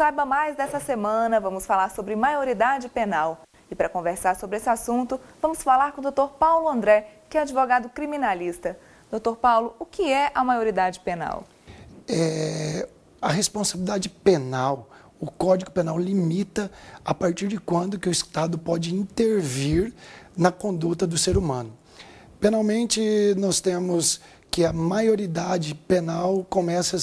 Saiba mais dessa semana, vamos falar sobre maioridade penal. E para conversar sobre esse assunto, vamos falar com o Dr. Paulo André, que é advogado criminalista. Dr. Paulo, o que é a maioridade penal? É, a responsabilidade penal, o Código Penal limita a partir de quando que o Estado pode intervir na conduta do ser humano. Penalmente, nós temos que a maioridade penal começa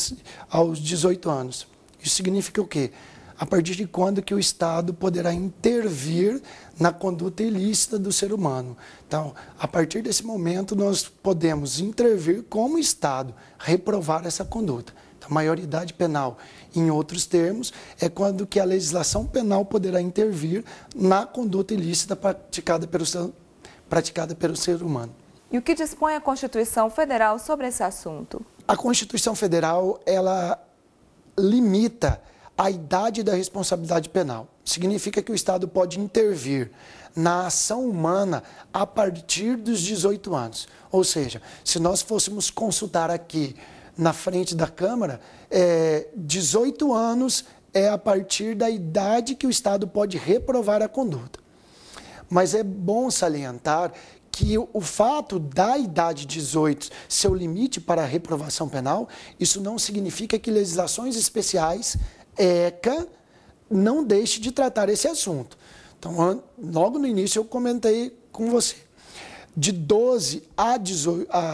aos 18 anos. Isso significa o quê? A partir de quando que o Estado poderá intervir na conduta ilícita do ser humano? Então, a partir desse momento, nós podemos intervir como Estado, reprovar essa conduta. Então, maioridade penal, em outros termos, é quando que a legislação penal poderá intervir na conduta ilícita praticada pelo, praticada pelo ser humano. E o que dispõe a Constituição Federal sobre esse assunto? A Constituição Federal, ela limita a idade da responsabilidade penal. Significa que o Estado pode intervir na ação humana a partir dos 18 anos. Ou seja, se nós fôssemos consultar aqui na frente da Câmara, é, 18 anos é a partir da idade que o Estado pode reprovar a conduta. Mas é bom salientar que o fato da idade 18 ser o limite para a reprovação penal, isso não significa que legislações especiais, ECA, não deixe de tratar esse assunto. Então, logo no início eu comentei com você. De 12 a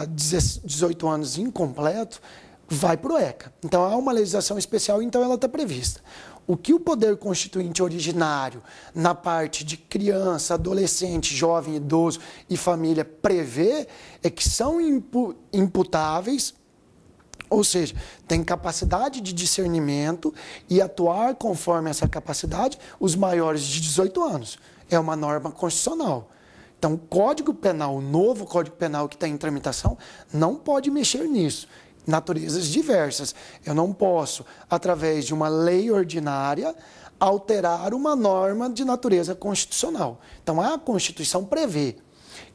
18 anos incompleto, vai para o ECA. Então, há uma legislação especial, então ela está prevista o que o poder constituinte originário, na parte de criança, adolescente, jovem, idoso e família, prevê é que são imputáveis, ou seja, tem capacidade de discernimento e atuar conforme essa capacidade os maiores de 18 anos. É uma norma constitucional. Então, o Código Penal, o novo Código Penal que está em tramitação, não pode mexer nisso naturezas diversas. Eu não posso, através de uma lei ordinária, alterar uma norma de natureza constitucional. Então, a Constituição prevê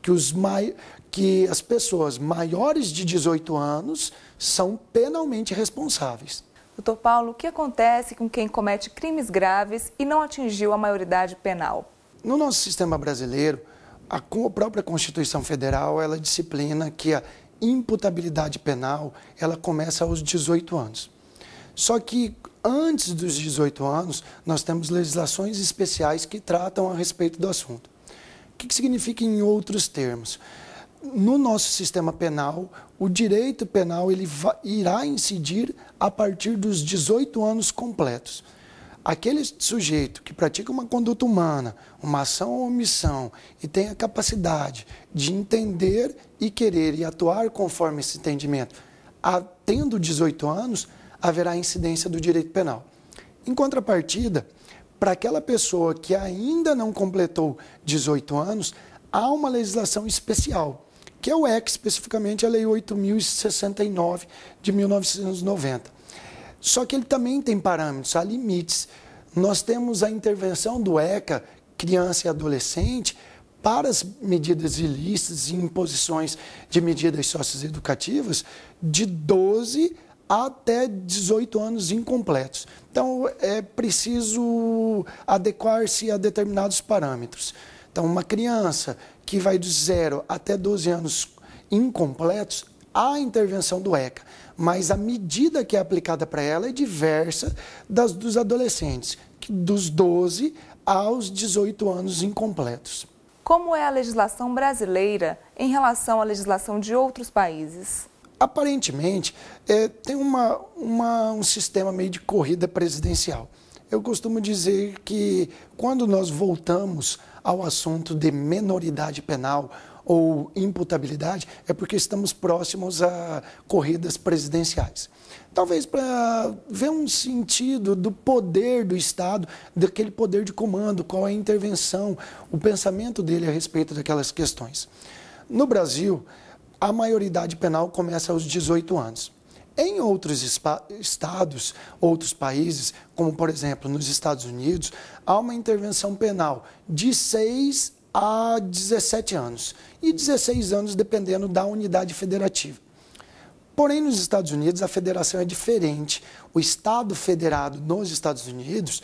que, os mai... que as pessoas maiores de 18 anos são penalmente responsáveis. Doutor Paulo, o que acontece com quem comete crimes graves e não atingiu a maioridade penal? No nosso sistema brasileiro, a própria Constituição Federal ela disciplina que a imputabilidade penal, ela começa aos 18 anos. Só que antes dos 18 anos, nós temos legislações especiais que tratam a respeito do assunto. O que, que significa em outros termos? No nosso sistema penal, o direito penal ele irá incidir a partir dos 18 anos completos. Aquele sujeito que pratica uma conduta humana, uma ação ou omissão e tem a capacidade de entender e querer e atuar conforme esse entendimento, a, tendo 18 anos, haverá incidência do direito penal. Em contrapartida, para aquela pessoa que ainda não completou 18 anos, há uma legislação especial, que é o EC, especificamente a Lei 8.069 de 1990. Só que ele também tem parâmetros, há limites. Nós temos a intervenção do ECA, criança e adolescente, para as medidas ilícitas e imposições de medidas socioeducativas de 12 até 18 anos incompletos. Então, é preciso adequar-se a determinados parâmetros. Então, uma criança que vai de 0 até 12 anos incompletos, há intervenção do ECA, mas a medida que é aplicada para ela é diversa das dos adolescentes, dos 12 aos 18 anos incompletos. Como é a legislação brasileira em relação à legislação de outros países? Aparentemente, é, tem uma, uma, um sistema meio de corrida presidencial. Eu costumo dizer que quando nós voltamos ao assunto de menoridade penal ou imputabilidade é porque estamos próximos a corridas presidenciais. Talvez para ver um sentido do poder do Estado, daquele poder de comando, qual é a intervenção, o pensamento dele a respeito daquelas questões. No Brasil, a maioridade penal começa aos 18 anos. Em outros estados, outros países, como por exemplo nos Estados Unidos, há uma intervenção penal de 6 a 17 anos e 16 anos dependendo da unidade federativa. Porém, nos Estados Unidos, a federação é diferente. O Estado federado nos Estados Unidos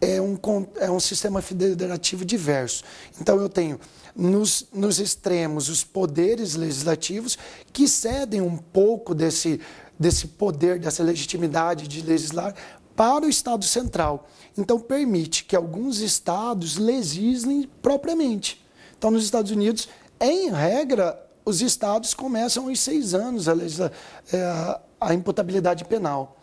é um, é um sistema federativo diverso. Então, eu tenho nos, nos extremos os poderes legislativos que cedem um pouco desse, desse poder, dessa legitimidade de legislar para o Estado central. Então, permite que alguns estados legislem propriamente. Então, nos Estados Unidos, em regra, os estados começam aos seis anos a, legisla, é, a imputabilidade penal.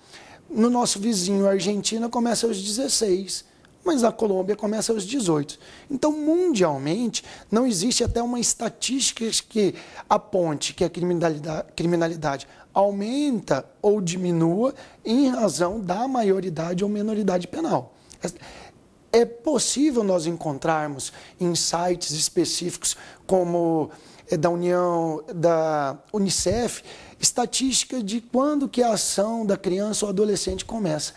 No nosso vizinho, a Argentina, começa aos 16 mas a Colômbia começa aos 18. Então, mundialmente, não existe até uma estatística que aponte que a criminalidade, criminalidade aumenta ou diminua em razão da maioridade ou minoridade penal. É possível nós encontrarmos em sites específicos como eh, da União, da Unicef, estatística de quando que a ação da criança ou adolescente começa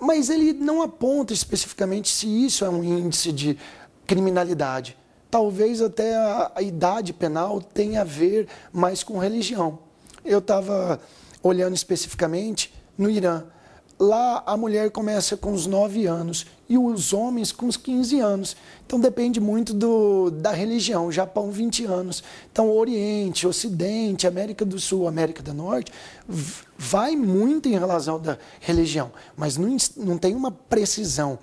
mas ele não aponta especificamente se isso é um índice de criminalidade. Talvez até a, a idade penal tenha a ver mais com religião. Eu estava olhando especificamente no Irã. Lá a mulher começa com os 9 anos e os homens com os 15 anos. Então depende muito do, da religião. Japão, 20 anos. Então, Oriente, Ocidente, América do Sul, América do Norte, vai muito em relação da religião, mas não, não tem uma precisão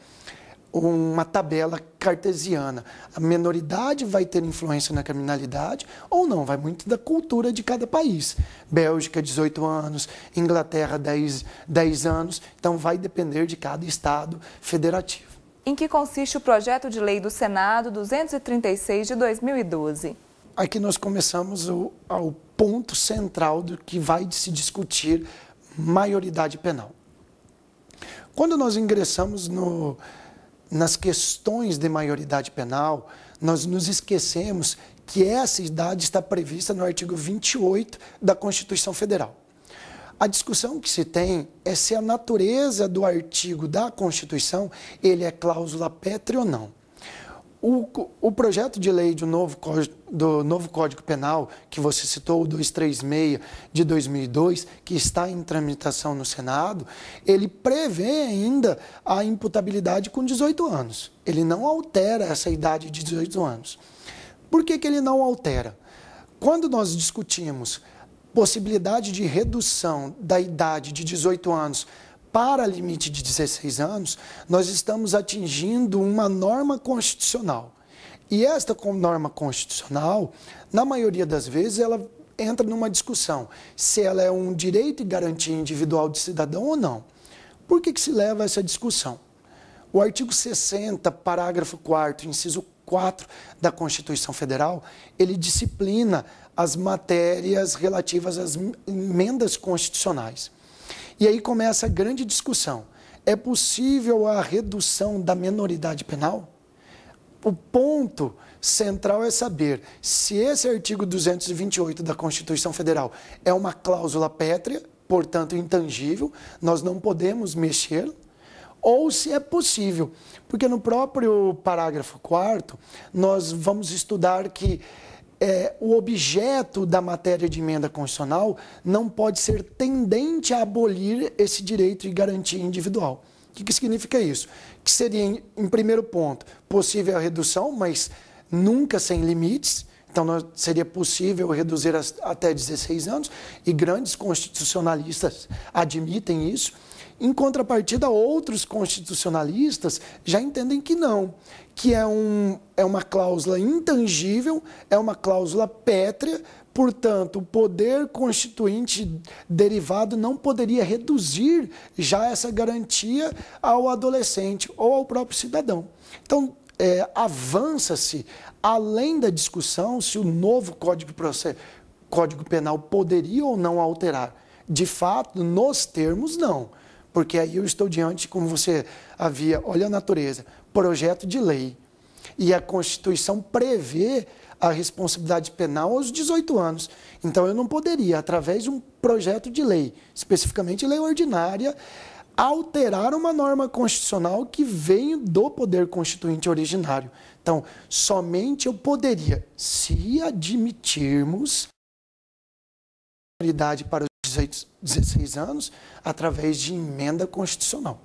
uma tabela cartesiana. A minoridade vai ter influência na criminalidade ou não, vai muito da cultura de cada país. Bélgica, 18 anos, Inglaterra, 10, 10 anos. Então, vai depender de cada estado federativo. Em que consiste o projeto de lei do Senado 236 de 2012? Aqui nós começamos o, ao ponto central do que vai se discutir maioridade penal. Quando nós ingressamos no, nas questões de maioridade penal, nós nos esquecemos que essa idade está prevista no artigo 28 da Constituição Federal. A discussão que se tem é se a natureza do artigo da Constituição ele é cláusula pétrea ou não. O, o projeto de lei do novo, do novo Código Penal, que você citou, o 236 de 2002, que está em tramitação no Senado, ele prevê ainda a imputabilidade com 18 anos. Ele não altera essa idade de 18 anos. Por que, que ele não altera? Quando nós discutimos possibilidade de redução da idade de 18 anos para limite de 16 anos, nós estamos atingindo uma norma constitucional. E esta norma constitucional, na maioria das vezes, ela entra numa discussão se ela é um direito e garantia individual de cidadão ou não. Por que, que se leva essa discussão? O artigo 60, parágrafo 4, inciso 4 da Constituição Federal, ele disciplina as matérias relativas às emendas constitucionais. E aí começa a grande discussão. É possível a redução da menoridade penal? O ponto central é saber se esse artigo 228 da Constituição Federal é uma cláusula pétrea, portanto intangível, nós não podemos mexer, ou se é possível. Porque no próprio parágrafo 4 nós vamos estudar que é, o objeto da matéria de emenda constitucional não pode ser tendente a abolir esse direito de garantia individual. O que, que significa isso? Que seria, em, primeiro ponto, possível a redução, mas nunca sem limites. Então, não seria possível reduzir as, até 16 anos, e grandes constitucionalistas admitem isso. Em contrapartida, outros constitucionalistas já entendem que não, que é, um, é uma cláusula intangível, é uma cláusula pétrea, portanto, o poder constituinte derivado não poderia reduzir já essa garantia ao adolescente ou ao próprio cidadão. Então, é, avança-se além da discussão se o novo Código, Código Penal poderia ou não alterar. De fato, nos termos, não porque aí eu estou diante, como você havia, olha a natureza, projeto de lei. E a Constituição prevê a responsabilidade penal aos 18 anos. Então eu não poderia, através de um projeto de lei, especificamente lei ordinária, alterar uma norma constitucional que veio do poder constituinte originário. Então, somente eu poderia, se admitirmos para 16 anos através de emenda constitucional.